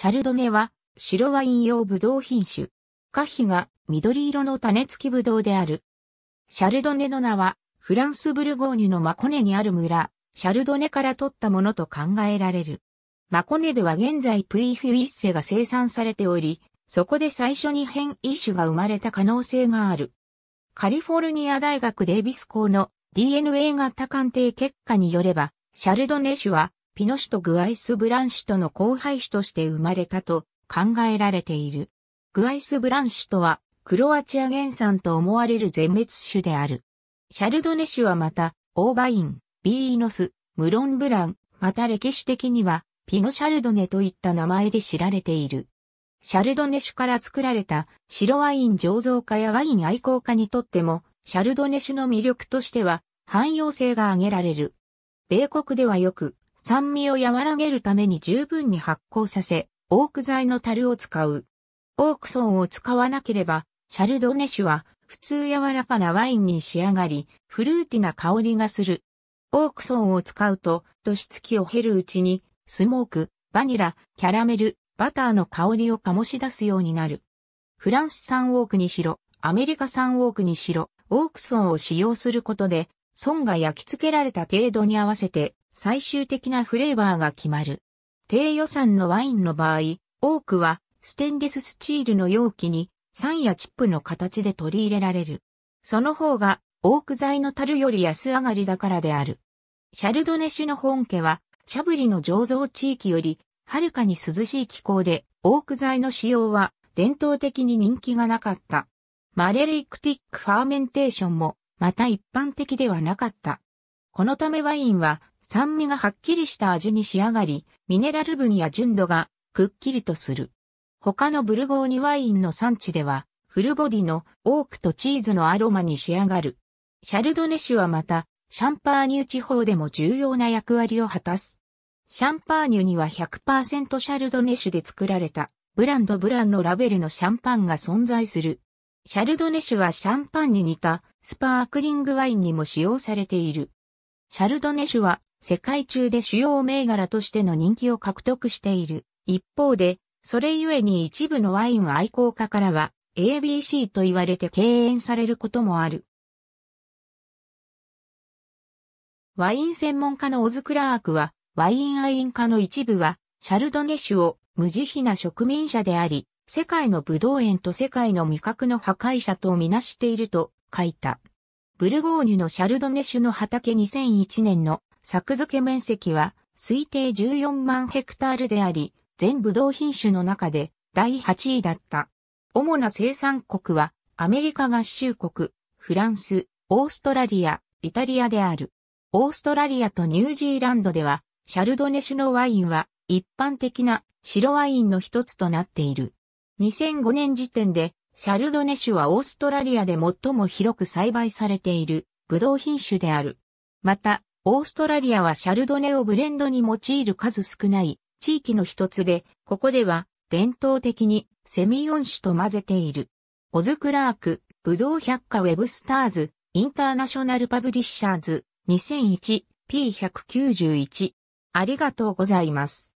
シャルドネは白ワイン用ブドウ品種。花皮が緑色の種付きブドウである。シャルドネの名はフランスブルゴーニュのマコネにある村、シャルドネから取ったものと考えられる。マコネでは現在プイフィッセが生産されており、そこで最初に変異種が生まれた可能性がある。カリフォルニア大学デイビス校の DNA 型鑑定結果によれば、シャルドネ種はピノュとグアイス・ブランシュとの交配種として生まれたと考えられている。グアイス・ブランシュとは、クロアチア原産と思われる全滅種である。シャルドネ種はまた、オーバイン、ビーノス、ムロンブラン、また歴史的には、ピノシャルドネといった名前で知られている。シャルドネ種から作られた白ワイン醸造家やワイン愛好家にとっても、シャルドネ種の魅力としては、汎用性が挙げられる。米国ではよく、酸味を和らげるために十分に発酵させ、オーク材の樽を使う。オークソンを使わなければ、シャルドネ酒は普通柔らかなワインに仕上がり、フルーティな香りがする。オークソンを使うと、年月を経るうちに、スモーク、バニラ、キャラメル、バターの香りを醸し出すようになる。フランス産オークにしろ、アメリカ産オークにしろ、オークソンを使用することで、損が焼き付けられた程度に合わせて、最終的なフレーバーが決まる。低予算のワインの場合、多くはステンレススチールの容器に酸やチップの形で取り入れられる。その方がオーク材の樽より安上がりだからである。シャルドネュの本家は、シャブリの醸造地域より、はるかに涼しい気候で、オーク材の使用は、伝統的に人気がなかった。マレリクティックファーメンテーションも、また一般的ではなかった。このためワインは、酸味がはっきりした味に仕上がり、ミネラル分や純度がくっきりとする。他のブルゴーニュワインの産地では、フルボディのオークとチーズのアロマに仕上がる。シャルドネ酒はまた、シャンパーニュ地方でも重要な役割を果たす。シャンパーニュには100%シャルドネ酒で作られた、ブランドブランのラベルのシャンパンが存在する。シャルドネ酒はシャンパンに似たスパークリングワインにも使用されている。シャルドネ酒は世界中で主要銘柄としての人気を獲得している。一方で、それゆえに一部のワイン愛好家からは ABC と言われて敬遠されることもある。ワイン専門家のオズ・クラークは、ワイン愛飲家の一部は、シャルドネ種を無慈悲な植民者であり、世界の武道園と世界の味覚の破壊者とみなしていると書いた。ブルゴーニュのシャルドネ種の畑2001年の作付け面積は推定14万ヘクタールであり、全ブドウ品種の中で第8位だった。主な生産国はアメリカ合衆国、フランス、オーストラリア、イタリアである。オーストラリアとニュージーランドでは、シャルドネ種のワインは一般的な白ワインの一つとなっている。2005年時点で、シャルドネ種はオーストラリアで最も広く栽培されているブドウ品種である。また、オーストラリアはシャルドネをブレンドに用いる数少ない地域の一つで、ここでは伝統的にセミン種と混ぜている。オズ・クラーク、武道百科ウェブスターズ、インターナショナルパブリッシャーズ、2001、P191。ありがとうございます。